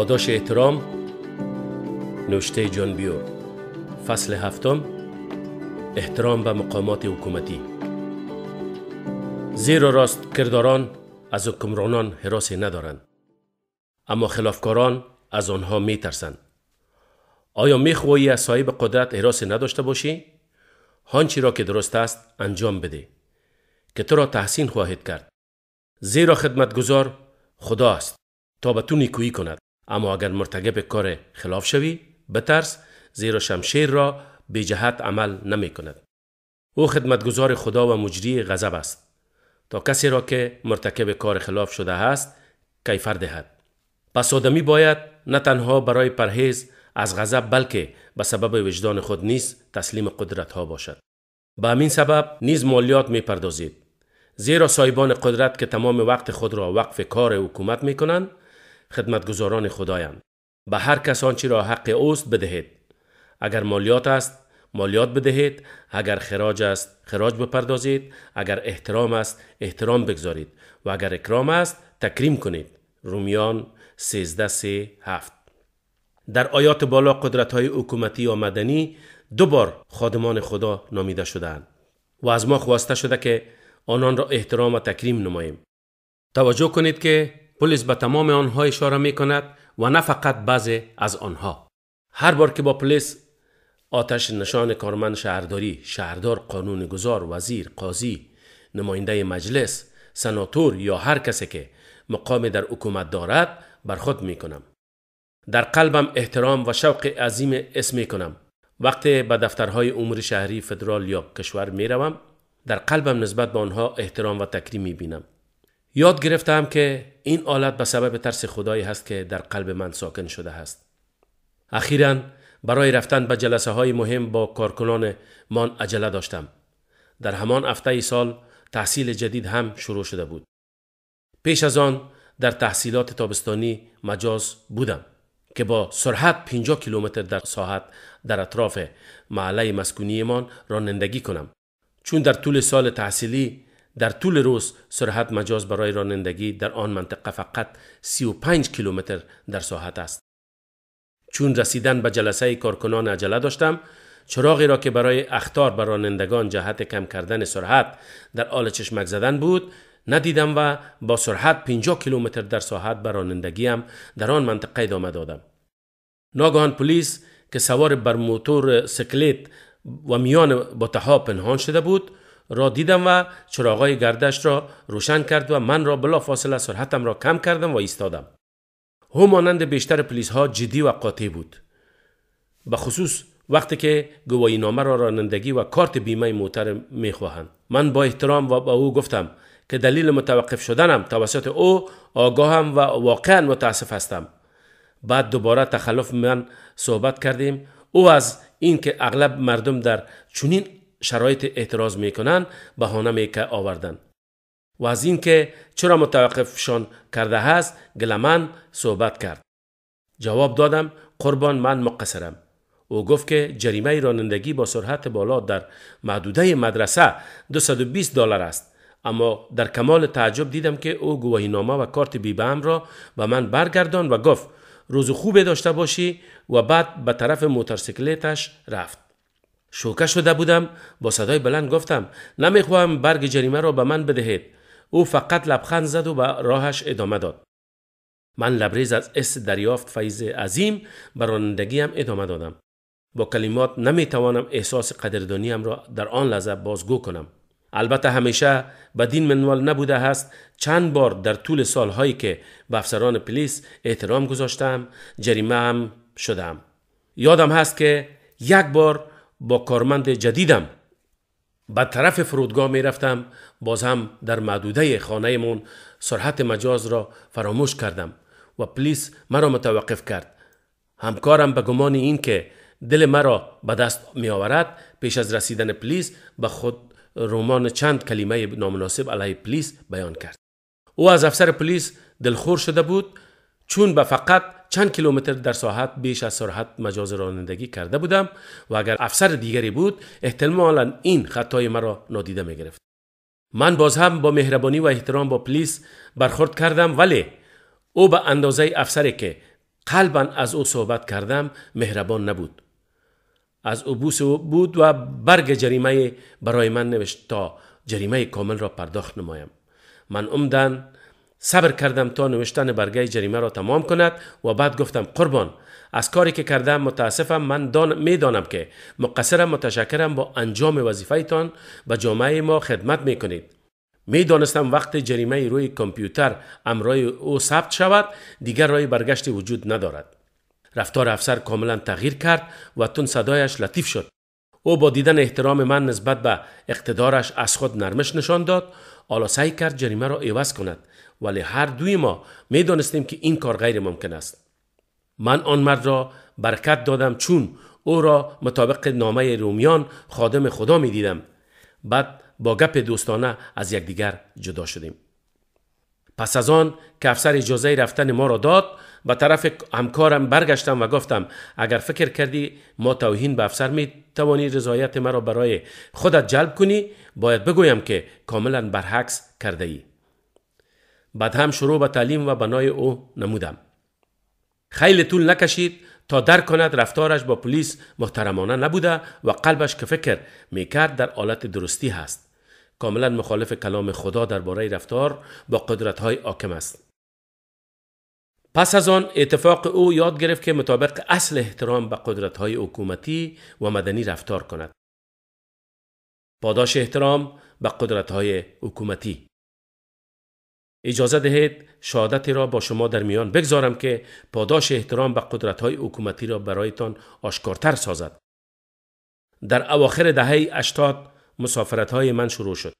پاداش احترام نوشته جان بیو فصل هفتم احترام به مقامات حکومتی زیرا راست کرداران از حکمرانان حراسی ندارند اما خلافکاران از آنها میترسند آیا میخواهی از صاحب قدرت حراسی نداشته باشی هانچی را که درست است انجام بده که تو را تحسین خواهد کرد زیرا خدمتگزار خدا است تا به تو نیکویی کند اما اگر مرتکب کار خلاف شوی بترس زیرا شمشیر را به جهت عمل نمی کند. او خدمتگزار خدا و مجری غضب است تا کسی را که مرتکب کار خلاف شده است کیفر دهد پس آدمی باید نه تنها برای پرهیز از غضب بلکه به سبب وجدان خود نیز تسلیم قدرت ها باشد به همین سبب نیز مالیات می پردازید زیرا سایبان قدرت که تمام وقت خود را وقف کار حکومت می کنند خدمتگزاران خدایند به هر کس آنچه را حق اوست بدهید اگر مالیات است مالیات بدهید اگر خراج است خراج بپردازید اگر احترام است احترام بگذارید و اگر اکرام است تکریم کنید رومیان 13 7 در آیات بالا قدرت های حکومتی یا مدنی دو بار خادمان خدا نامیده شدند و از ما خواسته شده که آنان را احترام و تکریم نماییم توجه کنید که پلیس به تمام آنها اشاره می کند و نه فقط بعضی از آنها هر بار که با پلیس آتش نشان کارمند شهرداری شهردار قانون گذار وزیر قاضی نماینده مجلس سناتور یا هر کسی که مقام در حکومت دارد بر می کنم در قلبم احترام و شوق عظیم اسم می کنم وقتی به دفترهای امور شهری فدرال یا کشور می روم در قلبم نسبت به آنها احترام و تکریم می بینم یاد گرفتم که این آلت به سبب ترس خدایی هست که در قلب من ساکن شده است. اخیرا برای رفتن به جلسه های مهم با کارکنان من عجله داشتم. در همان هفته سال تحصیل جدید هم شروع شده بود. پیش از آن در تحصیلات تابستانی مجاز بودم که با سرعت 50 کیلومتر در ساعت در اطراف محله مسکونیمان رانندگی کنم چون در طول سال تحصیلی در طول روز سرعت مجاز برای رانندگی در آن منطقه فقط 35 کیلومتر در ساعت است. چون رسیدن به جلسه کارکنان عجله داشتم، چراغی را که برای اختار به رانندگان جهت کم کردن سرعت در آل چشمک زدن بود، ندیدم و با سرعت 50 کیلومتر در ساعت به رانندگیم در آن منطقه ادامه دادم. ناگهان پلیس که سوار بر موتور سکلیت و میان بوتها پنهان شده بود، را دیدم و چراغای گردش را روشن کرد و من را بلا فاصله سرعتم را کم کردم و ایستادم. هو مانند بیشتر پلیس ها جدی و قاطع بود. به خصوص وقتی که گواهی نامه را رانندگی و کارت بیمه موتر خواهند. من با احترام و با او گفتم که دلیل متوقف شدنم توسط او آگاهم و واقعا متاسف هستم. بعد دوباره تخلف من صحبت کردیم او از اینکه اغلب مردم در چنین شرایط اعتراض میکنن بهانه میکه آوردن و از اینکه چرا متوقفشان کرده هست گلمن صحبت کرد جواب دادم قربان من مقصرم او گفت که جریمه رانندگی با سرعت بالا در محدوده مدرسه 220 دلار است اما در کمال تعجب دیدم که او گواهی نامه و کارت بیبه را به من برگردان و گفت روز خوبه داشته باشی و بعد به طرف موتورسیکلتش رفت شوکه شده بودم با صدای بلند گفتم نمیخواهم برگ جریمه را به من بدهید او فقط لبخند زد و به راهش ادامه داد من لبریز از اس دریافت فیض عظیم به رانندگیم ادامه دادم با کلمات نمیتوانم احساس قدردانیم را در آن لحظه بازگو کنم البته همیشه بدین منوال نبوده است چند بار در طول سالهایی که به افسران پلیس احترام گذاشتم جریمه هم شدم یادم هست که یک بار با کارمند جدیدم به طرف فرودگاه می رفتم باز هم در خانه خانهمون سرحت مجاز را فراموش کردم و پلیس مرا متوقف کرد همکارم به گمان این که دل مرا به دست می آورد پیش از رسیدن پلیس به خود رمان چند کلمه نامناسب علیه پلیس بیان کرد او از افسر پلیس دلخور شده بود چون به فقط چند کیلومتر در ساعت بیش از سرعت مجاز رانندگی کرده بودم و اگر افسر دیگری بود احتمالا این خطای مرا نادیده می گرفت. من باز هم با مهربانی و احترام با پلیس برخورد کردم ولی او به اندازه افسری که قلبا از او صحبت کردم مهربان نبود از او بود و برگ جریمه برای من نوشت تا جریمه کامل را پرداخت نمایم من عمدن صبر کردم تا نوشتن برگه جریمه را تمام کند و بعد گفتم قربان از کاری که کردم متاسفم من دان دانم که مقصرم متشکرم با انجام وظیفهتان به جامعه ما خدمت می کنید دانستم وقت جریمه روی کامپیوتر امرای او ثبت شود دیگر رای برگشت وجود ندارد رفتار افسر کاملا تغییر کرد و تون صدایش لطیف شد او با دیدن احترام من نسبت به اقتدارش از خود نرمش نشان داد حالا سعی کرد جریمه را عوض کند ولی هر دوی ما می دانستیم که این کار غیر ممکن است من آن مرد را برکت دادم چون او را مطابق نامه رومیان خادم خدا می دیدم بعد با گپ دوستانه از یکدیگر جدا شدیم پس از آن که افسر اجازه رفتن ما را داد به طرف همکارم برگشتم و گفتم اگر فکر کردی ما توهین به افسر می توانی رضایت مرا برای خودت جلب کنی باید بگویم که کاملا برعکس کرده ای بعد هم شروع به تعلیم و بنای او نمودم خیلی طول نکشید تا در کند رفتارش با پلیس محترمانه نبوده و قلبش که فکر میکرد در حالت درستی هست کاملا مخالف کلام خدا درباره رفتار با قدرت های حاکم است پس از آن اتفاق او یاد گرفت که مطابق اصل احترام به قدرت های حکومتی و مدنی رفتار کند. پاداش احترام به قدرت های حکومتی اجازه دهید شهادتی را با شما در میان بگذارم که پاداش احترام به قدرت های حکومتی را برایتان آشکارتر سازد. در اواخر دهه 80 مسافرت های من شروع شد.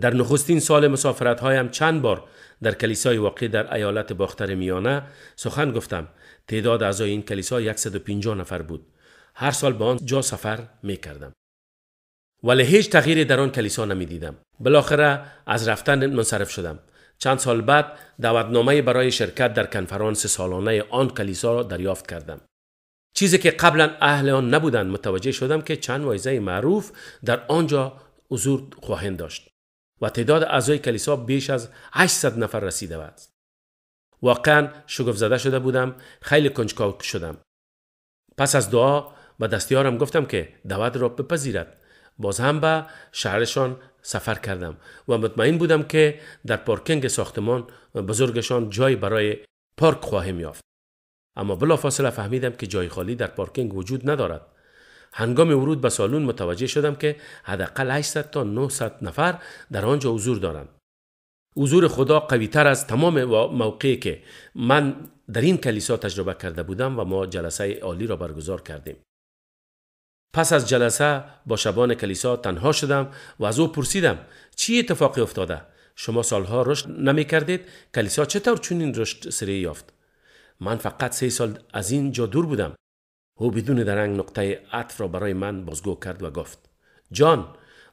در نخستین سال مسافرت هایم چند بار در کلیسای واقع در ایالت باختر میانه سخن گفتم تعداد اعضای این کلیسا 150 نفر بود هر سال به جا سفر می کردم ولی هیچ تغییری در آن کلیسا نمی دیدم بالاخره از رفتن منصرف شدم چند سال بعد دعوتنامه برای شرکت در کنفرانس سالانه آن کلیسا را دریافت کردم چیزی که قبلا اهل آن نبودند متوجه شدم که چند وایزه معروف در آنجا حضور خواهند داشت و تعداد اعضای کلیسا بیش از 800 نفر رسیده است. واقعا شگفت زده شده بودم خیلی کنجکاو شدم پس از دعا به دستیارم گفتم که دعوت را بپذیرد باز هم به شهرشان سفر کردم و مطمئن بودم که در پارکینگ ساختمان بزرگشان جای برای پارک خواهم یافت اما بلافاصله فهمیدم که جای خالی در پارکینگ وجود ندارد هنگام ورود به سالون متوجه شدم که حداقل 800 تا 900 نفر در آنجا حضور دارند. حضور خدا قوی تر از تمام موقعی که من در این کلیسا تجربه کرده بودم و ما جلسه عالی را برگزار کردیم. پس از جلسه با شبان کلیسا تنها شدم و از او پرسیدم چی اتفاقی افتاده؟ شما سالها رشد نمی کردید؟ کلیسا چطور چنین رشد سری یافت؟ من فقط سه سال از این جا دور بودم او بدون درنگ نقطه عطف را برای من بازگو کرد و گفت جان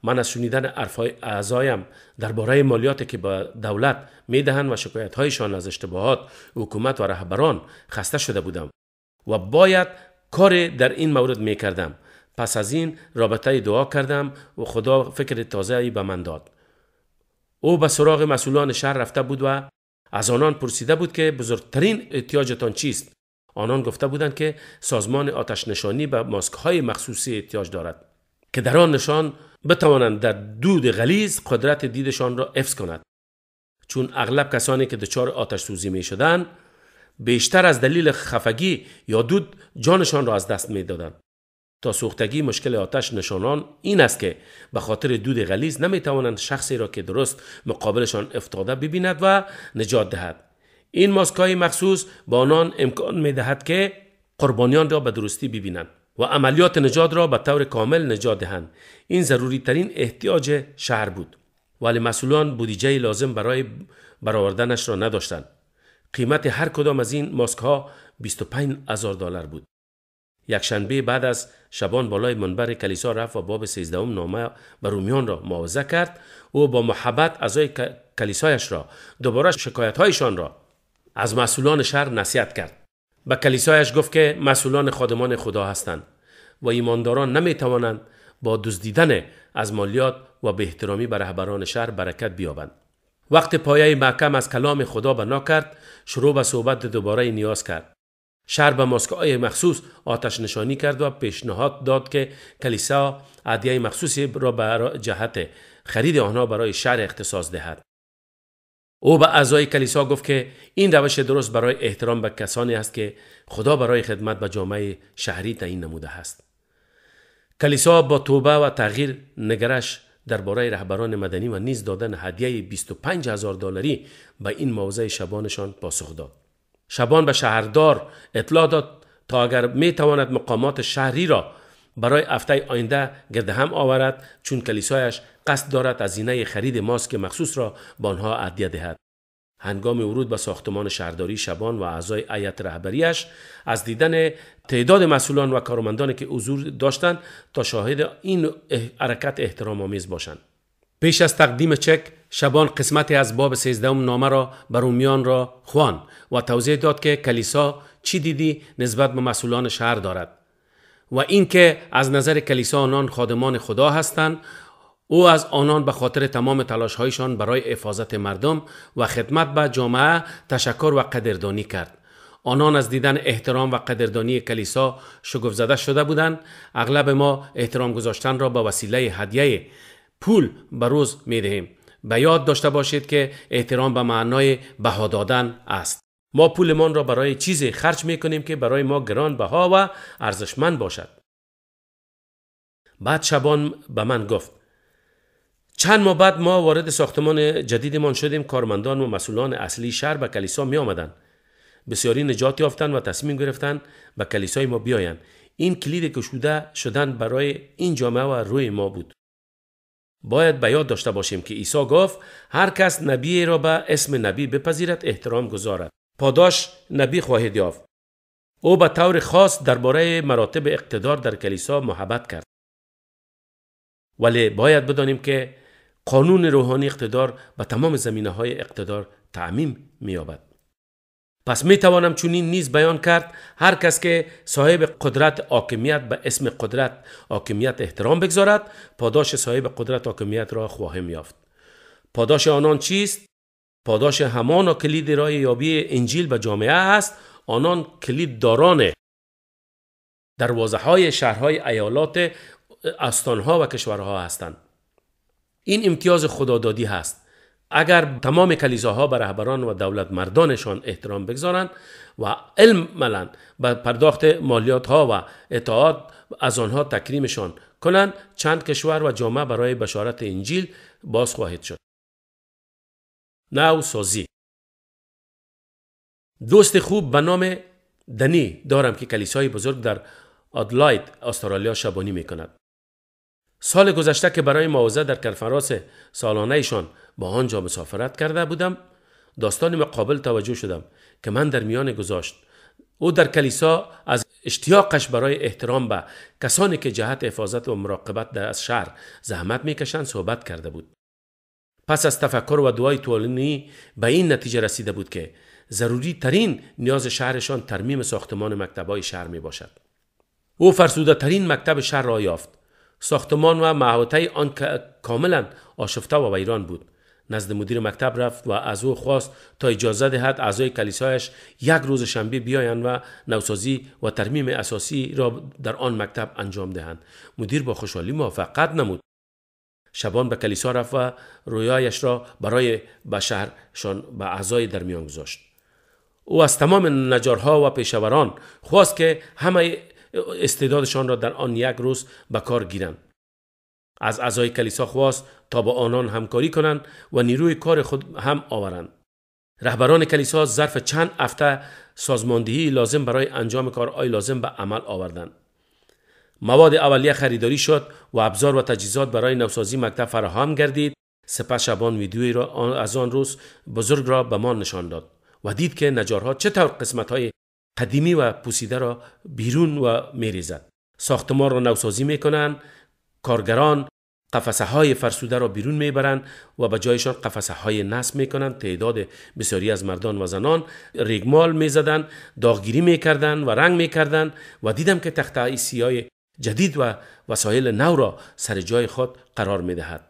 من از شنیدن حرفهای اعضایم درباره مالیاتی که به دولت میدهند و شکایت هایشان از اشتباهات حکومت و رهبران خسته شده بودم و باید کار در این مورد میکردم پس از این رابطه دعا کردم و خدا فکر تازه به من داد او به سراغ مسئولان شهر رفته بود و از آنان پرسیده بود که بزرگترین احتیاجتان چیست آنان گفته بودند که سازمان آتش نشانی به ماسک های مخصوصی احتیاج دارد که در آن نشان بتوانند در دود غلیز قدرت دیدشان را افس کند چون اغلب کسانی که دچار آتش سوزی می شدند بیشتر از دلیل خفگی یا دود جانشان را از دست می دادن. تا سوختگی مشکل آتش نشانان این است که به خاطر دود غلیز نمی توانند شخصی را که درست مقابلشان افتاده ببیند و نجات دهد این ماسک های مخصوص با آنان امکان می دهد که قربانیان را به درستی ببینند و عملیات نجات را به طور کامل نجات دهند این ضروری ترین احتیاج شهر بود ولی مسئولان بودیجه لازم برای برآوردنش را نداشتند قیمت هر کدام از این ماسک ها 25 هزار دلار بود یک شنبه بعد از شبان بالای منبر کلیسا رفت و باب 13 نامه به رومیان را معاوضه کرد و با محبت اعضای کلیسایش را دوباره شکایت هایشان را از مسئولان شهر نصیحت کرد به کلیسایش گفت که مسئولان خادمان خدا هستند و ایمانداران نمی توانند با دزدیدن از مالیات و به احترامی به رهبران شهر برکت بیابند وقت پایه محکم از کلام خدا بنا کرد شروع به صحبت دوباره نیاز کرد شهر به ماسکه های مخصوص آتش نشانی کرد و پیشنهاد داد که کلیسا عدیه مخصوصی را به جهت خرید آنها برای شهر اختصاص دهد او به اعضای کلیسا گفت که این روش درست برای احترام به کسانی است که خدا برای خدمت به جامعه شهری تعیین نموده است. کلیسا با توبه و تغییر نگرش درباره رهبران مدنی و نیز دادن هدیه 25 هزار دلاری به این موضع شبانشان پاسخ داد. شبان به شهردار اطلاع داد تا اگر می تواند مقامات شهری را برای هفته آینده گرد هم آورد چون کلیسایش قصد دارد اینه خرید ماسک مخصوص را به آنها ادیه دهد هنگام ورود به ساختمان شهرداری شبان و اعضای ایت رهبریش از دیدن تعداد مسئولان و کارمندانی که حضور داشتند تا شاهد این حرکت احترام آمیز باشند پیش از تقدیم چک شبان قسمتی از باب 13 نامه را بر رومیان را خوان و توضیح داد که کلیسا چی دیدی نسبت به مسئولان شهر دارد و اینکه از نظر کلیسا آنان خادمان خدا هستند او از آنان به خاطر تمام هایشان برای حفاظت مردم و خدمت به جامعه تشکر و قدردانی کرد. آنان از دیدن احترام و قدردانی کلیسا شگفت زده شده بودند. اغلب ما احترام گذاشتن را به وسیله هدیه پول به روز می دهیم. به یاد داشته باشید که احترام به معنای بها دادن است. ما پولمان را برای چیزی خرج می کنیم که برای ما گران بها و ارزشمند باشد. بعد شبان به من گفت چند ماه بعد ما وارد ساختمان جدیدمان شدیم کارمندان و مسئولان اصلی شهر به کلیسا می آمدن. بسیاری نجات یافتند و تصمیم گرفتند به کلیسای ما بیایند این کلید کشوده شدن برای این جامعه و روی ما بود باید به یاد داشته باشیم که عیسی گفت هر کس نبی را به اسم نبی بپذیرد احترام گذارد پاداش نبی خواهد یافت او به طور خاص درباره مراتب اقتدار در کلیسا محبت کرد ولی باید بدانیم که قانون روحانی اقتدار به تمام زمینه های اقتدار تعمیم میابد. پس می توانم چنین نیز بیان کرد هر کس که صاحب قدرت حاکمیت به اسم قدرت حاکمیت احترام بگذارد پاداش صاحب قدرت حاکمیت را خواهم یافت پاداش آنان چیست پاداش همان و کلید رای یابی انجیل به جامعه است آنان کلید داران دروازه های شهرهای ایالات استانها و کشورها هستند این امتیاز خدادادی هست اگر تمام کلیساها به رهبران و دولت مردانشان احترام بگذارند و علم ملن به پرداخت مالیات ها و اطاعت از آنها تکریمشان کنند چند کشور و جامعه برای بشارت انجیل باز خواهد شد. نو دوست خوب به نام دنی دارم که کلیسای بزرگ در آدلاید استرالیا شبانی می کند. سال گذشته که برای معاوضه در کنفرانس سالانهشان با آنجا مسافرت کرده بودم داستان مقابل توجه شدم که من در میان گذاشت او در کلیسا از اشتیاقش برای احترام به کسانی که جهت حفاظت و مراقبت در از شهر زحمت میکشند صحبت کرده بود پس از تفکر و دعای طولانی به این نتیجه رسیده بود که ضروری ترین نیاز شهرشان ترمیم ساختمان مکتبای شهر می باشد. او فرسوده ترین مکتب شهر را یافت ساختمان و محوطه آن کاملا آشفته و ویران بود نزد مدیر مکتب رفت و از او خواست تا اجازه دهد اعضای کلیسایش یک روز شنبه بیایند و نوسازی و ترمیم اساسی را در آن مکتب انجام دهند مدیر با خوشحالی موافقت نمود شبان به کلیسا رفت و رویایش را برای شهرشان به اعضای در میان گذاشت او از تمام نجارها و پیشوران خواست که همه استعدادشان را در آن یک روز به کار گیرند از اعضای کلیسا خواست تا با آنان همکاری کنند و نیروی کار خود هم آورند رهبران کلیسا ظرف چند هفته سازماندهی لازم برای انجام کارهای لازم به عمل آوردند مواد اولیه خریداری شد و ابزار و تجهیزات برای نوسازی مکتب فراهم گردید سپس شبان ویدیوی را از آن روز بزرگ را به ما نشان داد و دید که نجارها چطور قسمت های قدیمی و پوسیده را بیرون و میریزد ساختمان را نوسازی میکنند کارگران قفسه های فرسوده را بیرون میبرند و به جایشان قفسه های نصب میکنند تعداد بسیاری از مردان و زنان ریگمال میزدند داغگیری میکردند و رنگ میکردند و دیدم که تخت سیای جدید و وسایل نو را سر جای خود قرار میدهد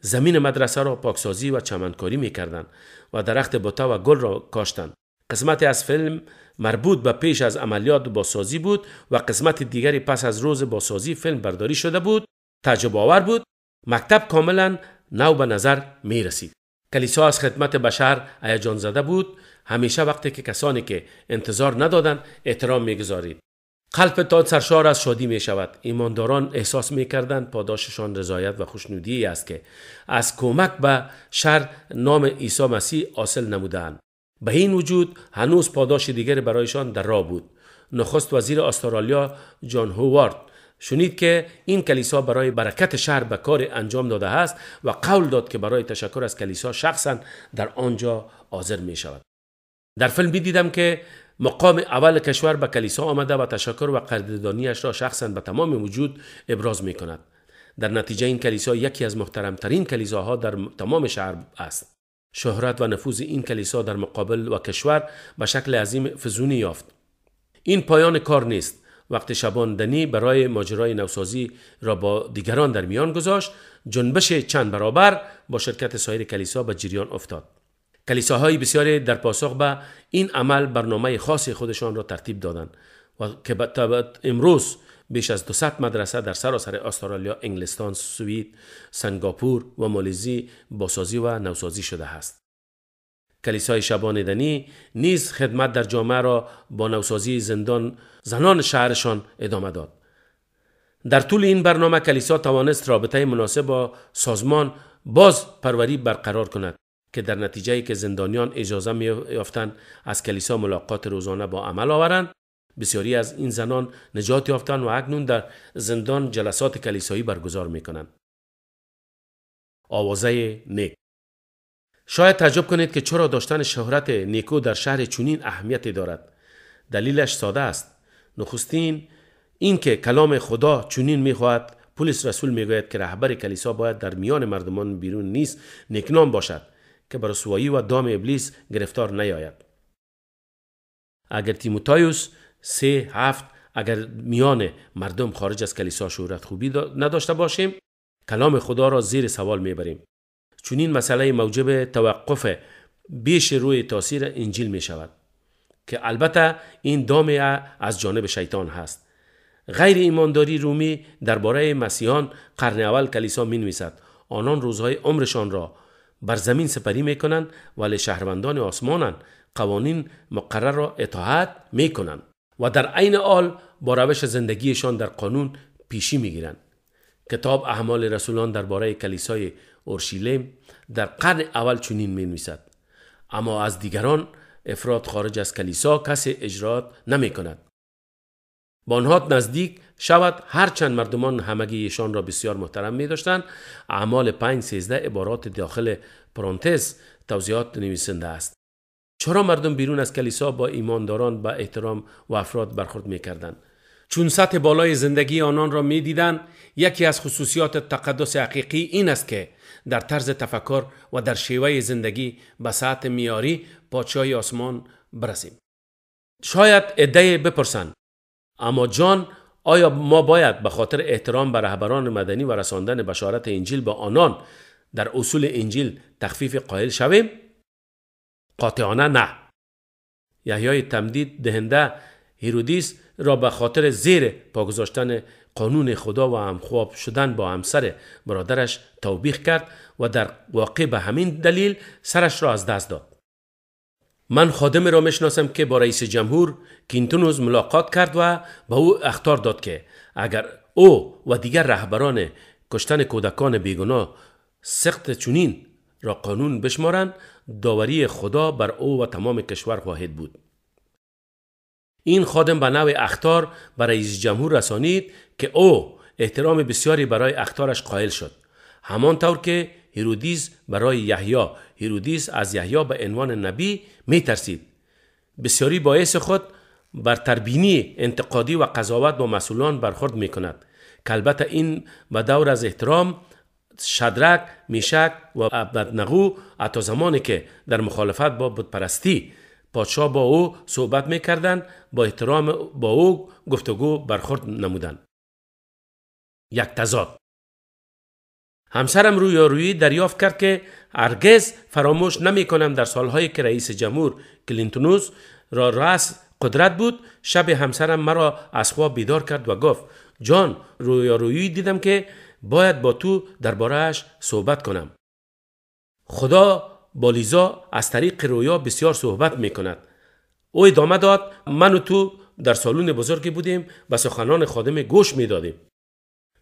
زمین مدرسه را پاکسازی و چمنکاری میکردند و درخت بوته و گل را کاشتند قسمت از فیلم مربوط به پیش از عملیات باسازی بود و قسمت دیگری پس از روز باسازی فیلم برداری شده بود تعجب آور بود مکتب کاملا نو به نظر می رسید کلیسا از خدمت بشر هیجان زده بود همیشه وقتی که کسانی که انتظار ندادند احترام قلب تا سرشار از شادی می شود ایمانداران احساس می کردند پاداششان رضایت و خوشنودی است که از کمک به شر نام عیسی مسیح حاصل نمودند به این وجود هنوز پاداش دیگر برایشان در راه بود نخست وزیر استرالیا جان هوارد شنید که این کلیسا برای برکت شهر به کار انجام داده است و قول داد که برای تشکر از کلیسا شخصا در آنجا حاضر می شود در فیلم دیدم که مقام اول کشور به کلیسا آمده و تشکر و قدردانیش را شخصا به تمام وجود ابراز می کند در نتیجه این کلیسا یکی از محترمترین کلیساها در تمام شهر است شهرت و نفوذ این کلیسا در مقابل و کشور به شکل عظیم فزونی یافت این پایان کار نیست وقت دنی برای ماجرای نوسازی را با دیگران در میان گذاشت جنبش چند برابر با شرکت سایر کلیسا به جریان افتاد کلیساهای بسیاری در پاسخ به این عمل برنامه خاص خودشان را ترتیب دادند و که امروز بیش از 200 مدرسه در سراسر استرالیا، انگلستان، سوئد، سنگاپور و مالزی باسازی و نوسازی شده است. کلیسای دنی نیز خدمت در جامعه را با نوسازی زندان زنان شهرشان ادامه داد. در طول این برنامه کلیسا توانست رابطه مناسب با سازمان باز پروری برقرار کند که در نتیجه که زندانیان اجازه می از کلیسا ملاقات روزانه با عمل آورند بسیاری از این زنان نجات یافتن و اکنون در زندان جلسات کلیسایی برگزار می کنند. آوازه نیک شاید تعجب کنید که چرا داشتن شهرت نیکو در شهر چونین اهمیتی دارد. دلیلش ساده است. نخستین اینکه کلام خدا چونین خواهد پولیس رسول گوید که رهبر کلیسا باید در میان مردمان بیرون نیست نکنام باشد که بر سوایی و دام ابلیس گرفتار نیاید. اگر تیموتایوس، سه هفت اگر میان مردم خارج از کلیسا شهرت خوبی نداشته باشیم کلام خدا را زیر سوال میبریم چون این مسئله موجب توقف بیش روی تاثیر انجیل می شود که البته این دامه از جانب شیطان هست غیر ایمانداری رومی درباره مسیحان قرن اول کلیسا می نویسد آنان روزهای عمرشان را بر زمین سپری میکنند ولی شهروندان آسمانند قوانین مقرر را اطاعت میکنند و در عین حال با روش زندگیشان در قانون پیشی می گیرند. کتاب اعمال رسولان درباره کلیسای اورشلیم در قرن اول چنین می نویسد اما از دیگران افراد خارج از کلیسا کسی اجرات نمی کند با آنها نزدیک شود هرچند مردمان همگیشان را بسیار محترم می داشتند اعمال 5 عبارات داخل پرانتز توضیحات نویسنده است چرا مردم بیرون از کلیسا با ایمانداران با احترام و افراد برخورد میکردند چون سطح بالای زندگی آنان را میدیدند یکی از خصوصیات تقدس حقیقی این است که در طرز تفکر و در شیوه زندگی به ساعت میاری پادشاهی آسمان برسیم شاید عده بپرسند اما جان آیا ما باید به خاطر احترام به رهبران مدنی و رساندن بشارت انجیل به آنان در اصول انجیل تخفیف قائل شویم قاطعانه نه یحیای تمدید دهنده هیرودیس را به خاطر زیر پاگذاشتن قانون خدا و همخواب شدن با همسر برادرش توبیخ کرد و در واقع به همین دلیل سرش را از دست داد. من خادم را میشناسم که با رئیس جمهور کینتونوز ملاقات کرد و به او اختار داد که اگر او و دیگر رهبران کشتن کودکان بیگناه سخت چونین را قانون بشمارند داوری خدا بر او و تمام کشور خواهد بود این خادم به نوع اختار به رئیس جمهور رسانید که او احترام بسیاری برای اختارش قائل شد همانطور که هیرودیز برای یحیی هیرودیز از یحیی به عنوان نبی می ترسید بسیاری باعث خود بر تربینی انتقادی و قضاوت با مسئولان برخورد می کند که البته این به دور از احترام شدرک میشک و ابدنغو حتی زمانی که در مخالفت با بودپرستی پادشاه با او صحبت میکردند با احترام با او گفتگو برخورد نمودند یک تضاد همسرم روی دریافت کرد که هرگز فراموش نمی کنم در سالهایی که رئیس جمهور کلینتونوس را رأس قدرت بود شب همسرم مرا از خواب بیدار کرد و گفت جان رویارویی دیدم که باید با تو اش صحبت کنم. خدا با لیزا از طریق رویا بسیار صحبت می کند. او ادامه داد من و تو در سالون بزرگی بودیم و سخنان خادم گوش می دادیم.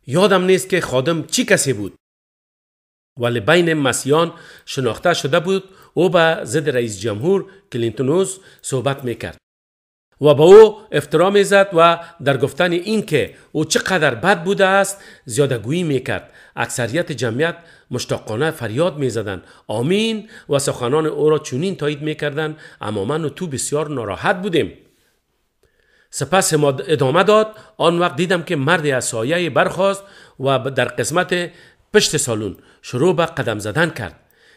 یادم نیست که خادم چی کسی بود. ولی بین مسیان شناخته شده بود او به ضد رئیس جمهور کلینتونوز صحبت می کرد. و به او افترا زد و در گفتن این که او چقدر بد بوده است زیاده گویی می کرد. اکثریت جمعیت مشتاقانه فریاد می زدند. آمین و سخنان او را چنین تایید کردند. اما من و تو بسیار ناراحت بودیم سپس ادامه داد آن وقت دیدم که مردی از سایه برخواست و در قسمت پشت سالون شروع به قدم زدن کرد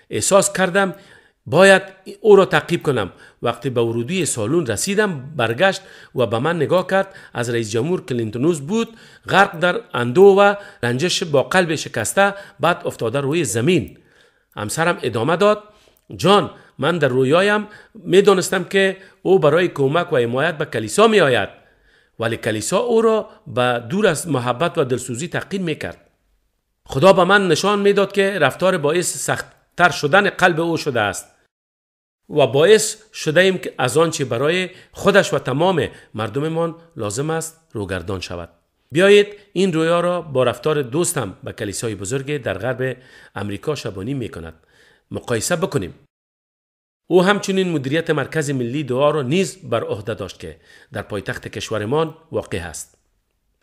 احساس کردم باید او را تعقیب کنم وقتی به ورودی سالون رسیدم برگشت و به من نگاه کرد از رئیس جمهور کلینتونوس بود غرق در اندو و رنجش با قلب شکسته بعد افتاده روی زمین همسرم ادامه داد جان من در رویایم میدانستم که او برای کمک و حمایت به کلیسا می آید ولی کلیسا او را به دور از محبت و دلسوزی تعقیب می کرد خدا به من نشان میداد که رفتار باعث سختتر شدن قلب او شده است و باعث شده ایم که از آنچه برای خودش و تمام مردممان لازم است روگردان شود بیایید این رویا را با رفتار دوستم به کلیسای بزرگ در غرب امریکا شبانی می کند مقایسه بکنیم او همچنین مدیریت مرکز ملی دعا را نیز بر عهده داشت که در پایتخت کشورمان واقع است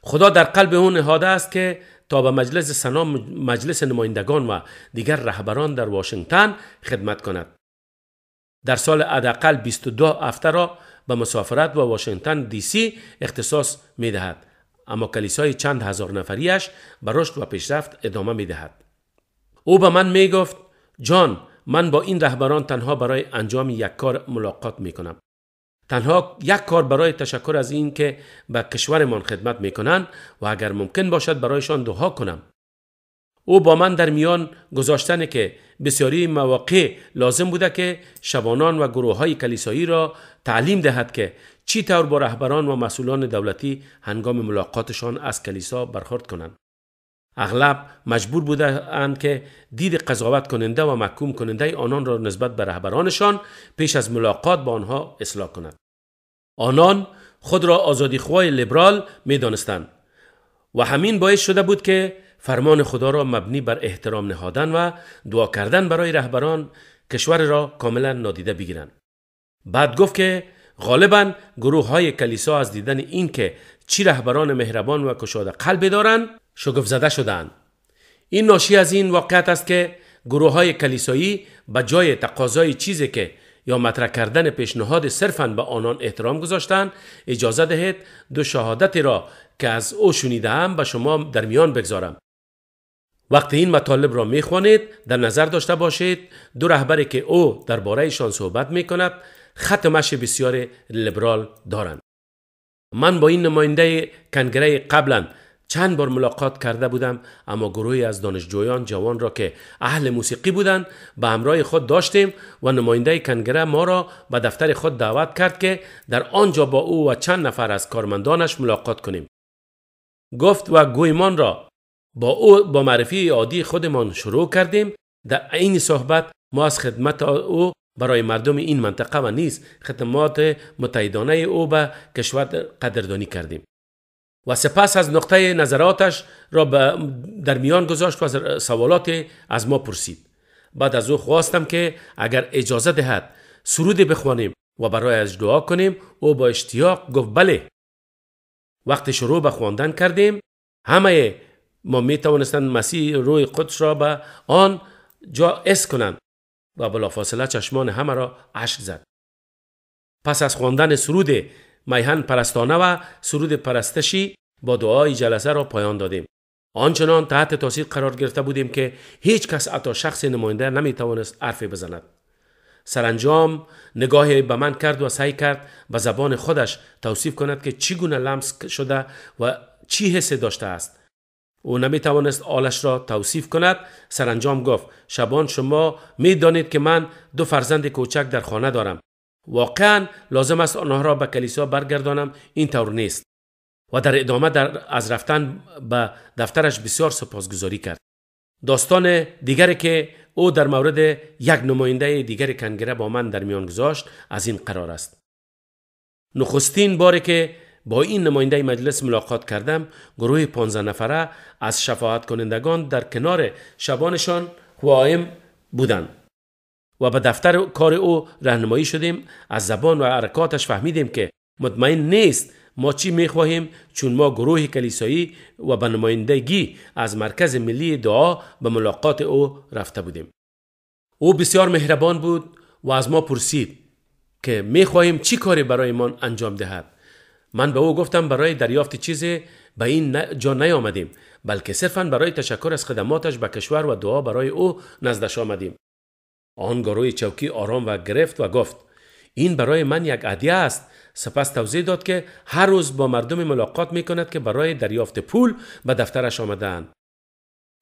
خدا در قلب او نهاده است که تا به مجلس سنا مجلس نمایندگان و دیگر رهبران در واشنگتن خدمت کند در سال حداقل 22 هفته را به مسافرت و واشنگتن دی سی اختصاص می دهد اما کلیسای چند هزار نفریش به رشد و پیشرفت ادامه می دهد او به من می گفت جان من با این رهبران تنها برای انجام یک کار ملاقات می کنم تنها یک کار برای تشکر از این که به کشورمان خدمت می کنند و اگر ممکن باشد برایشان دعا کنم او با من در میان گذاشتن که بسیاری مواقع لازم بوده که شبانان و گروه های کلیسایی را تعلیم دهد که چی طور با رهبران و مسئولان دولتی هنگام ملاقاتشان از کلیسا برخورد کنند. اغلب مجبور بوده اند که دید قضاوت کننده و محکوم کننده آنان را نسبت به رهبرانشان پیش از ملاقات با آنها اصلاح کنند. آنان خود را آزادی لیبرال می دانستند و همین باعث شده بود که فرمان خدا را مبنی بر احترام نهادن و دعا کردن برای رهبران کشور را کاملا نادیده بگیرند. بعد گفت که غالبا گروه های کلیسا از دیدن این که چی رهبران مهربان و کشاده قلب دارند شگفت زده شدند. این ناشی از این واقعیت است که گروه های کلیسایی به جای تقاضای چیزی که یا مطرح کردن پیشنهاد صرفا به آنان احترام گذاشتن اجازه دهید دو شهادتی را که از او شنیدم به شما در میان بگذارم وقتی این مطالب را میخوانید در نظر داشته باشید دو رهبری که او دربارهشان صحبت میکند خط مش بسیار لیبرال دارند من با این نماینده کنگره قبلا چند بار ملاقات کرده بودم اما گروهی از دانشجویان جوان را که اهل موسیقی بودند به همراه خود داشتیم و نماینده کنگره ما را به دفتر خود دعوت کرد که در آنجا با او و چند نفر از کارمندانش ملاقات کنیم گفت و گویمان را با او با معرفی عادی خودمان شروع کردیم در این صحبت ما از خدمت او برای مردم این منطقه و نیز خدمات متحدانه او به کشور قدردانی کردیم و سپس از نقطه نظراتش را در میان گذاشت و سوالات از ما پرسید بعد از او خواستم که اگر اجازه دهد سرود بخوانیم و برایش دعا کنیم او با اشتیاق گفت بله وقتی شروع به خواندن کردیم همه ما می توانستند مسیح روی قدس را به آن جا اس کنند و بلافاصله چشمان همه را اشک زد پس از خواندن سرود میهن پرستانه و سرود پرستشی با دعای جلسه را پایان دادیم آنچنان تحت تاثیر قرار گرفته بودیم که هیچ کس اتا شخص نماینده نمی توانست حرفی بزند سرانجام نگاهی به من کرد و سعی کرد به زبان خودش توصیف کند که گونه لمس شده و چی حسی داشته است او نمی توانست آلش را توصیف کند سرانجام گفت شبان شما می دانید که من دو فرزند کوچک در خانه دارم واقعا لازم است آنها را به کلیسا برگردانم این طور نیست و در ادامه در از رفتن به دفترش بسیار سپاسگزاری کرد داستان دیگری که او در مورد یک نماینده دیگر کنگره با من در میان گذاشت از این قرار است نخستین باری که با این نماینده مجلس ملاقات کردم گروه 15 نفره از شفاعت کنندگان در کنار شبانشان قائم بودند و به دفتر کار او رهنمایی شدیم از زبان و حرکاتش فهمیدیم که مطمئن نیست ما چی میخواهیم چون ما گروه کلیسایی و به نمایندگی از مرکز ملی دعا به ملاقات او رفته بودیم او بسیار مهربان بود و از ما پرسید که میخواهیم چی کاری برایمان انجام دهد من به او گفتم برای دریافت چیزی به این جا نیامدیم بلکه صرفا برای تشکر از خدماتش به کشور و دعا برای او نزدش آمدیم آن گروه چوکی آرام و گرفت و گفت این برای من یک عدیه است سپس توضیح داد که هر روز با مردم ملاقات می کند که برای دریافت پول به دفترش آمدند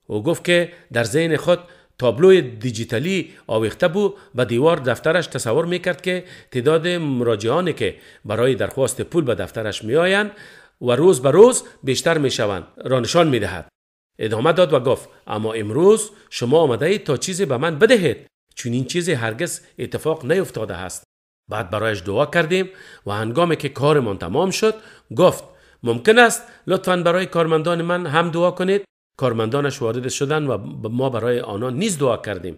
او گفت که در ذهن خود تابلو دیجیتالی آویخته بود و دیوار دفترش تصور میکرد که تعداد مراجعانی که برای درخواست پول به دفترش میآیند و روز به روز بیشتر میشوند را نشان می دهد. ادامه داد و گفت اما امروز شما آمده اید تا چیزی به من بدهید چون این چیزی هرگز اتفاق نیفتاده است بعد برایش دعا کردیم و هنگامی که کارمان تمام شد گفت ممکن است لطفا برای کارمندان من هم دعا کنید کارمندانش وارد شدند و ما برای آنها نیز دعا کردیم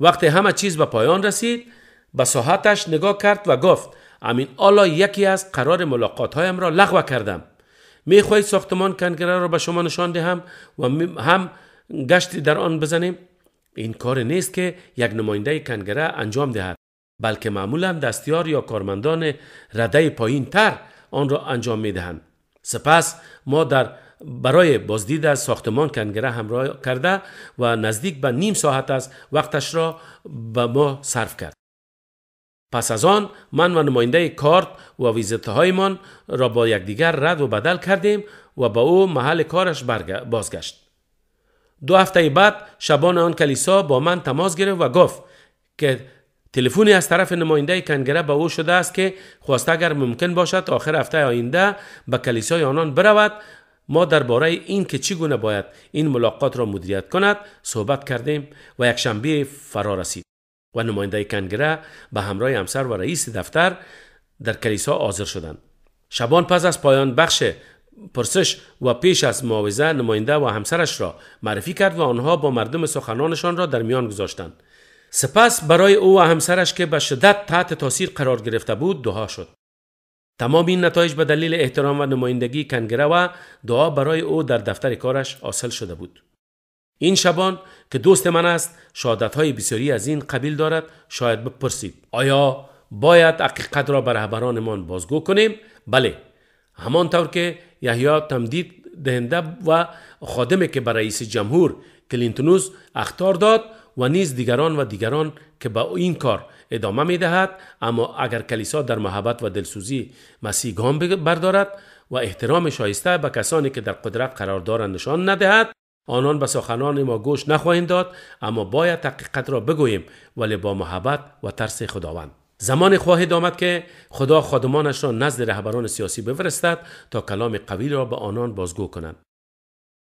وقتی همه چیز به پایان رسید به ساحتش نگاه کرد و گفت امین آلا یکی از قرار ملاقات هایم را لغو کردم خواهید ساختمان کنگره را به شما نشان دهم و هم گشتی در آن بزنیم این کار نیست که یک نماینده کنگره انجام دهد بلکه معمولا دستیار یا کارمندان رده پایین تر آن را انجام می دهند سپس ما در برای بازدید از ساختمان کنگره همراه کرده و نزدیک به نیم ساعت از وقتش را به ما صرف کرد. پس از آن من و نماینده کارت و ویزیته هایمان را با یکدیگر رد و بدل کردیم و به او محل کارش بازگشت. دو هفته بعد شبان آن کلیسا با من تماس گرفت و گفت که تلفنی از طرف نماینده کنگره به او شده است که خواسته اگر ممکن باشد آخر هفته آینده به کلیسای آنان برود ما درباره این که چگونه باید این ملاقات را مدیریت کند صحبت کردیم و یک شنبه فرا رسید و نماینده کنگره به همراه همسر و رئیس دفتر در کلیسا حاضر شدند شبان پس از پایان بخش پرسش و پیش از معاوضه نماینده و همسرش را معرفی کرد و آنها با مردم سخنانشان را در میان گذاشتند سپس برای او و همسرش که به شدت تحت تاثیر قرار گرفته بود دعا شد تمام این نتایج به دلیل احترام و نمایندگی کنگره و دعا برای او در دفتر کارش حاصل شده بود. این شبان که دوست من است شهادت های بسیاری از این قبیل دارد شاید بپرسید آیا باید حقیقت را بر رهبرانمان بازگو کنیم بله همانطور که یحیی تمدید دهنده و خادمی که برای رئیس جمهور کلینتونوز اختار داد و نیز دیگران و دیگران که به این کار ادامه می دهد اما اگر کلیسا در محبت و دلسوزی مسیح گام بردارد و احترام شایسته به کسانی که در قدرت قرار دارند نشان ندهد آنان به سخنان ما گوش نخواهند داد اما باید حقیقت را بگوییم ولی با محبت و ترس خداوند زمان خواهد آمد که خدا خادمانش را نزد رهبران سیاسی بفرستد تا کلام قوی را به آنان بازگو کنند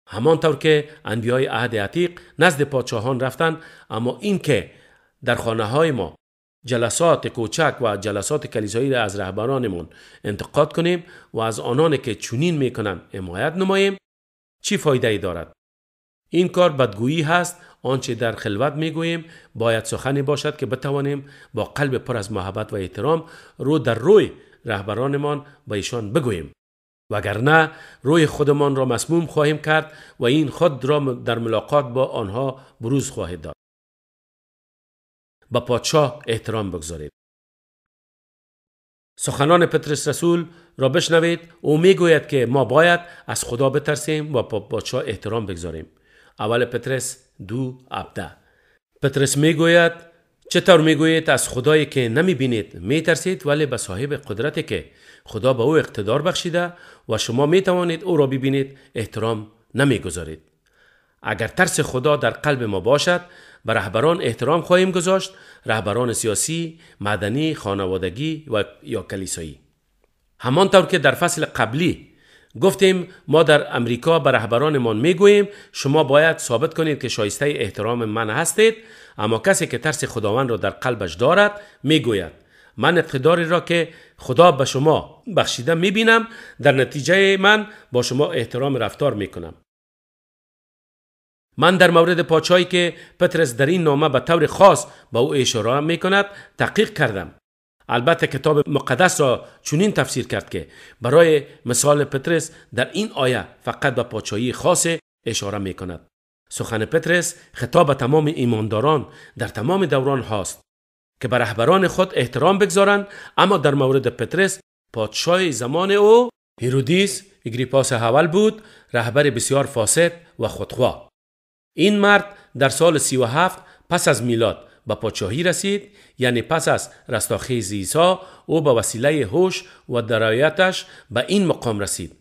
همانطور که انبیای عهد عتیق نزد پادشاهان رفتند اما این که در خانه های ما جلسات کوچک و جلسات کلیسایی را از رهبرانمون انتقاد کنیم و از آنان که چنین میکنن حمایت نماییم چی فایده ای دارد این کار بدگویی هست آنچه در خلوت میگوییم باید سخنی باشد که بتوانیم با قلب پر از محبت و احترام رو در روی رهبرانمان به ایشان بگوییم وگرنه روی خودمان را مسموم خواهیم کرد و این خود را در ملاقات با آنها بروز خواهد داد به پادشاه احترام بگذارید سخنان پترس رسول را بشنوید او میگوید که ما باید از خدا بترسیم و با پادشاه احترام بگذاریم اول پترس دو ابده پترس میگوید چطور میگویید از خدایی که نمیبینید میترسید ولی به صاحب قدرتی که خدا به او اقتدار بخشیده و شما میتوانید او را ببینید احترام نمیگذارید اگر ترس خدا در قلب ما باشد به رهبران احترام خواهیم گذاشت رهبران سیاسی، مدنی، خانوادگی و یا کلیسایی همانطور که در فصل قبلی گفتیم ما در امریکا به رهبرانمان میگوییم شما باید ثابت کنید که شایسته احترام من هستید اما کسی که ترس خداوند را در قلبش دارد میگوید من اقتداری را که خدا به شما بخشیده میبینم در نتیجه من با شما احترام رفتار میکنم من در مورد پاچایی که پترس در این نامه به طور خاص به او اشاره می کند تحقیق کردم البته کتاب مقدس را چنین تفسیر کرد که برای مثال پترس در این آیه فقط به پاچایی خاص اشاره می کند سخن پترس خطاب تمام ایمانداران در تمام دوران هاست که به رهبران خود احترام بگذارند اما در مورد پترس پادشاه زمان او هیرودیس اگریپاس حول بود رهبر بسیار فاسد و خودخواه این مرد در سال 37 پس از میلاد به پادشاهی رسید یعنی پس از رستاخیز عیسی او به وسیله هوش و درایتش به این مقام رسید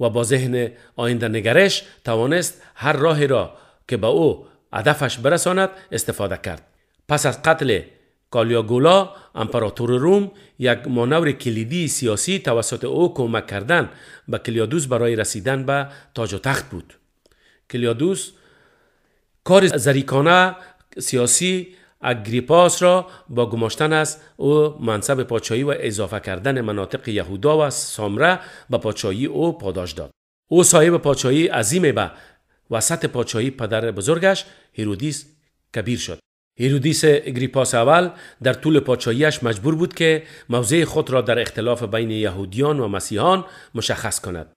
و با ذهن آینده نگرش توانست هر راهی را که به او هدفش برساند استفاده کرد پس از قتل کالیاگولا امپراتور روم یک مانور کلیدی سیاسی توسط او کمک کردن به کلیادوس برای رسیدن به تاج و تخت بود کلیادوس کار زریکانه سیاسی اگریپاس را با گماشتن از او منصب پادشاهی و اضافه کردن مناطق یهودا و سامره به پادشاهی او پاداش داد او صاحب پادشاهی عظیم به وسط پادشاهی پدر بزرگش هیرودیس کبیر شد هیرودیس اگریپاس اول در طول پادشاهیش مجبور بود که موضع خود را در اختلاف بین یهودیان و مسیحان مشخص کند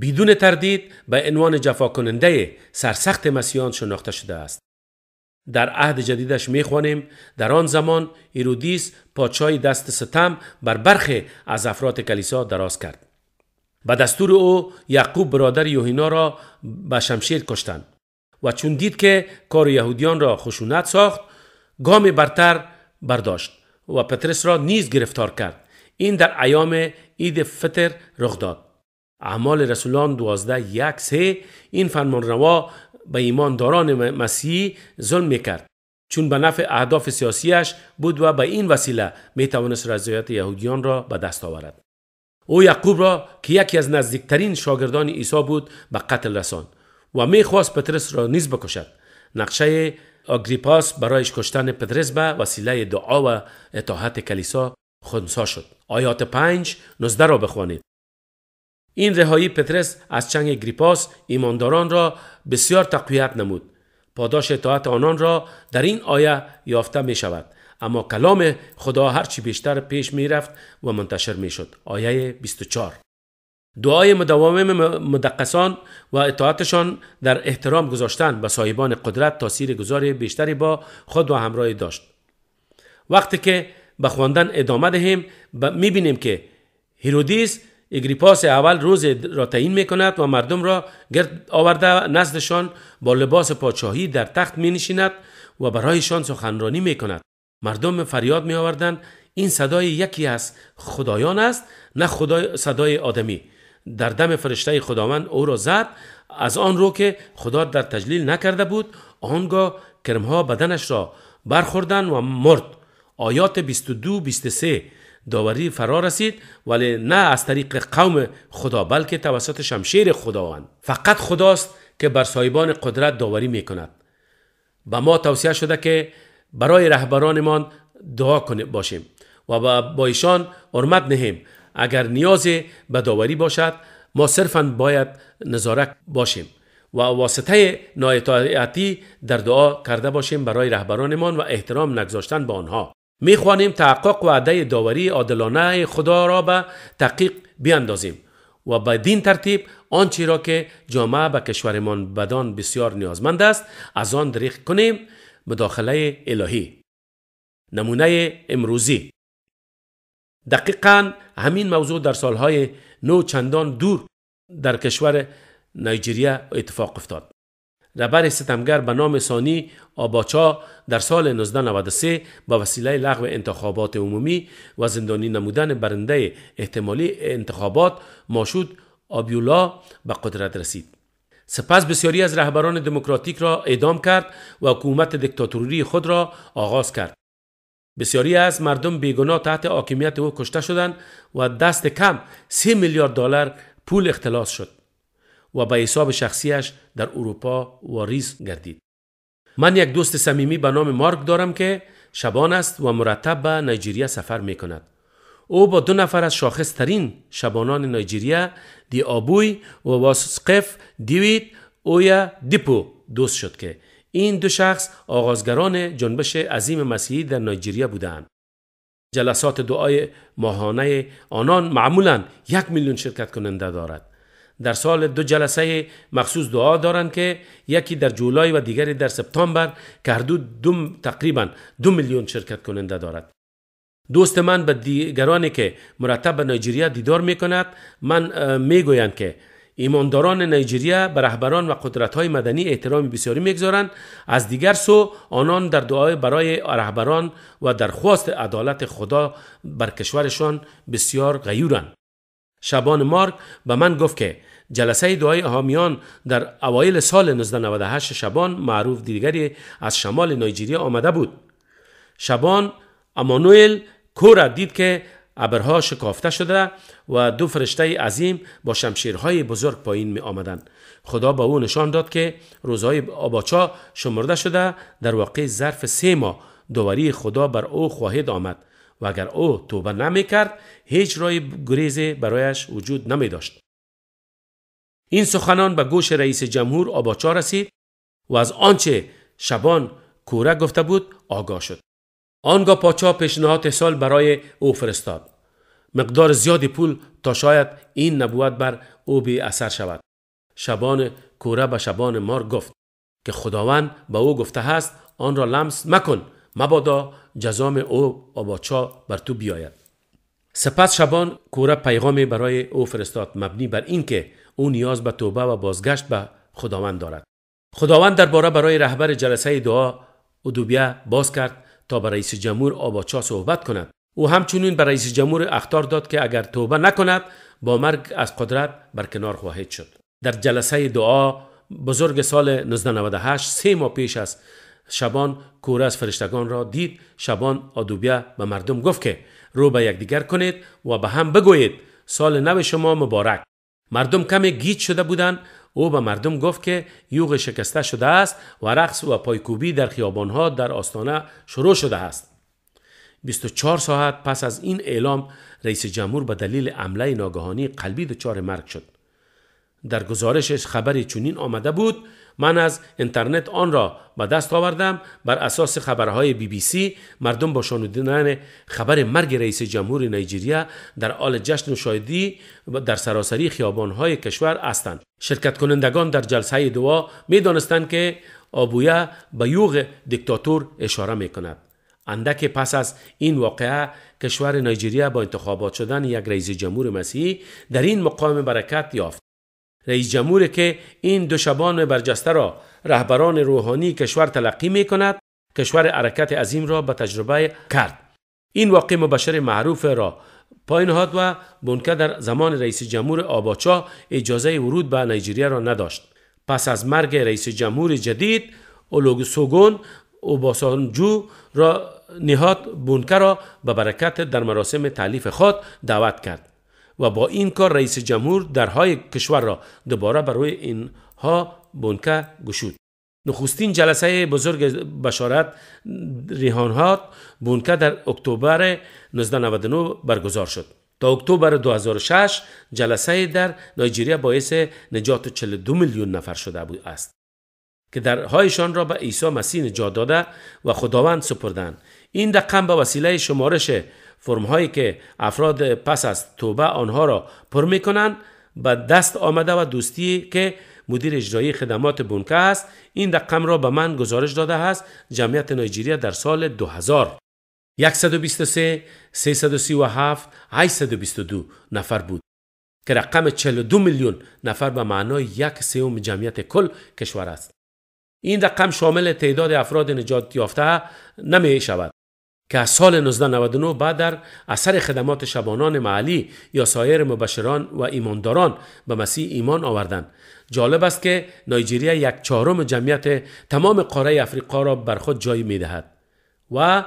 بدون تردید به عنوان کننده سرسخت مسیحیان شناخته شده است. در عهد جدیدش میخوانیم در آن زمان ایرودیس پادشاه دست ستم بر برخی از افراد کلیسا دراز کرد. به دستور او یعقوب برادر یوحنا را به شمشیر کشتند و چون دید که کار یهودیان را خشونت ساخت گام برتر برداشت و پترس را نیز گرفتار کرد این در ایام اید فطر رخ داد اعمال رسولان دوازده یک سه این فرمانروا به ایمانداران مسیحی ظلم میکرد چون به نفع اهداف سیاسیش بود و به این وسیله می توانست رضایت یهودیان را به دست آورد او یعقوب را که یکی از نزدیکترین شاگردان عیسی بود به قتل رساند و میخواست پترس را نیز بکشد نقشه آگریپاس برایش کشتن پترس به وسیله دعا و اطاعت کلیسا خونسا شد آیات پنج نزده را بخوانید این رهایی پترس از چنگ گریپاس ایمانداران را بسیار تقویت نمود پاداش اطاعت آنان را در این آیه یافته می شود اما کلام خدا هرچی بیشتر پیش می رفت و منتشر می شد آیه 24 دعای مداوم مدقسان و اطاعتشان در احترام گذاشتن به صاحبان قدرت تاثیر گذاری بیشتری با خود و همراهی داشت وقتی که به خواندن ادامه دهیم می بینیم که هیرودیس اگریپاس اول روز را تعیین می کند و مردم را گرد آورده نزدشان با لباس پادشاهی در تخت می نشیند و برایشان سخنرانی می کند. مردم فریاد می آوردند این صدای یکی از خدایان است نه خدای صدای آدمی در دم فرشته خداوند او را زد از آن رو که خدا در تجلیل نکرده بود آنگاه کرمها بدنش را برخوردن و مرد آیات 22 23 داوری فرا رسید ولی نه از طریق قوم خدا بلکه توسط شمشیر خداوند فقط خداست که بر سایبان قدرت داوری می کند به ما توصیه شده که برای رهبرانمان دعا کنیم باشیم و با ایشان حرمت نهیم اگر نیاز به داوری باشد ما صرفا باید نظارت باشیم و واسطه نایتاعتی در دعا کرده باشیم برای رهبرانمان و احترام نگذاشتن به آنها میخوانیم تحقق وعده داوری عادلانه خدا را به تحقیق بیاندازیم و به دین ترتیب آنچه را که جامعه به کشورمان بدان بسیار نیازمند است از آن دریغ کنیم مداخله الهی نمونه امروزی دقیقا همین موضوع در سالهای نو چندان دور در کشور نیجریه اتفاق افتاد رهبر ستمگر به نام سانی آباچا در سال 1993 با وسیله لغو انتخابات عمومی و زندانی نمودن برنده احتمالی انتخابات ماشود آبیولا به قدرت رسید. سپس بسیاری از رهبران دموکراتیک را اعدام کرد و حکومت دیکتاتوری خود را آغاز کرد. بسیاری از مردم بیگناه تحت حاکمیت او کشته شدند و دست کم 3 میلیارد دلار پول اختلاس شد. و به حساب شخصیش در اروپا واریز گردید. من یک دوست صمیمی به نام مارک دارم که شبان است و مرتب به نیجریه سفر می کند. او با دو نفر از شاخص ترین شبانان نایجیریه دی آبوی و واسقف دیوید اویا دیپو دوست شد که این دو شخص آغازگران جنبش عظیم مسیحی در نایجیریه بودند. جلسات دعای ماهانه آنان معمولا یک میلیون شرکت کننده دارد. در سال دو جلسه مخصوص دعا دارند که یکی در جولای و دیگری در سپتامبر که هر دو, تقریبا دو میلیون شرکت کننده دارد دوست من به دیگرانی که مرتب به دیدار می کند من می گویند که ایمانداران نیجریه به رهبران و قدرت های مدنی احترام بسیاری میگذارند از دیگر سو آنان در دعای برای رهبران و درخواست عدالت خدا بر کشورشان بسیار غیورند شبان مارک به من گفت که جلسه دعای حامیان در اوایل سال 1998 شبان معروف دیگری از شمال نایجیریا آمده بود شبان امانوئل کورا دید که ابرها شکافته شده و دو فرشته عظیم با شمشیرهای بزرگ پایین می آمدن. خدا به او نشان داد که روزهای آباچا شمرده شده در واقع ظرف سه ماه دوری خدا بر او خواهد آمد و اگر او توبه نمی هیچ رای گریز برایش وجود نمی داشت. این سخنان به گوش رئیس جمهور آباچا رسید و از آنچه شبان کوره گفته بود آگاه شد. آنگاه پاچا پیشنهاد سال برای او فرستاد. مقدار زیادی پول تا شاید این نبوت بر او بی اثر شود. شبان کوره به شبان مار گفت که خداوند به او گفته است آن را لمس مکن مبادا جزام او آباچا بر تو بیاید. سپس شبان کوره پیغامی برای او فرستاد مبنی بر اینکه او نیاز به توبه و بازگشت به خداوند دارد خداوند درباره برای رهبر جلسه دعا ادوبیه باز کرد تا به رئیس جمهور آباچا صحبت کند او همچنین به رئیس جمهور اختار داد که اگر توبه نکند با مرگ از قدرت بر کنار خواهد شد در جلسه دعا بزرگ سال 1998 سه ماه پیش از شبان کوره از فرشتگان را دید شبان آدوبیه به مردم گفت که رو به یکدیگر کنید و به هم بگویید سال نو شما مبارک مردم کمی گیج شده بودند او به مردم گفت که یوغ شکسته شده است و رقص و پایکوبی در خیابانها در آستانه شروع شده است 24 ساعت پس از این اعلام رئیس جمهور به دلیل عمله ناگهانی قلبی دچار مرگ شد در گزارشش خبری چنین آمده بود من از اینترنت آن را به دست آوردم بر اساس خبرهای بی بی سی مردم با شنیدن خبر مرگ رئیس جمهور نیجریه در آل جشن و و در سراسری خیابانهای کشور هستند شرکت کنندگان در جلسه دعا می دانستند که آبویا به یوغ دیکتاتور اشاره می کند اندک پس از این واقعه کشور نیجریه با انتخابات شدن یک رئیس جمهور مسیحی در این مقام برکت یافت رئیس جمهور که این دو شبان برجسته را رهبران روحانی کشور تلقی می کند کشور حرکت عظیم را به تجربه کرد این واقع مبشر معروف را پای نهاد و بونکه در زمان رئیس جمهور آباچا اجازه ورود به نیجریه را نداشت پس از مرگ رئیس جمهور جدید اولوگ سوگون باسانجو را نهاد بونکه را به برکت در مراسم تعلیف خود دعوت کرد و با این کار رئیس جمهور درهای کشور را دوباره برای اینها بنکه گشود نخستین جلسه بزرگ بشارت ریحانهات بونکه در اکتبر 1999 برگزار شد. تا اکتبر 2006 جلسه در نایجیریا باعث نجات 42 میلیون نفر شده بود است که درهایشان را به عیسی مسیح نجات داده و خداوند سپردند. این رقم به وسیله شمارش فرم که افراد پس از توبه آنها را پر می کنند به دست آمده و دوستی که مدیر اجرایی خدمات بونکه است این رقم را به من گزارش داده است جمعیت نایجیریا در سال 2000 123 337 822 نفر بود که رقم 42 میلیون نفر به معنای یک سوم جمعیت کل کشور است این رقم شامل تعداد افراد نجات یافته نمی شود که از سال 1999 بعد در اثر خدمات شبانان معلی یا سایر مبشران و ایمانداران به مسیح ایمان آوردند جالب است که نایجریا یک چهارم جمعیت تمام قاره افریقا را بر خود جای دهد. و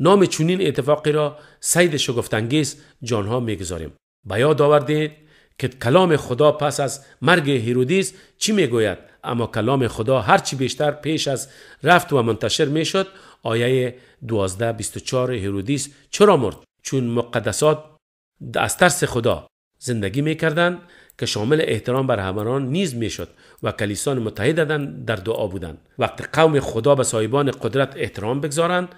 نام چنین اتفاقی را سید شگفتانگیز جانها میگذاریم به یاد آوردید که کلام خدا پس از مرگ هیرودیس چی گوید؟ اما کلام خدا هرچی بیشتر پیش از رفت و منتشر میشد آیه 12 24 هیرودیس چرا مرد چون مقدسات از ترس خدا زندگی میکردند که شامل احترام بر همران نیز می شد و کلیسان متحددن در دعا بودند وقتی قوم خدا به صاحبان قدرت احترام بگذارند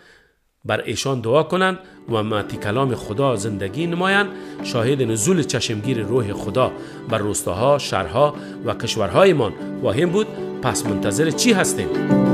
بر ایشان دعا کنند و معتی کلام خدا زندگی نمایند شاهد نزول چشمگیر روح خدا بر روستاها، شهرها و کشورهایمان واهم بود پس منتظر چی هستیم؟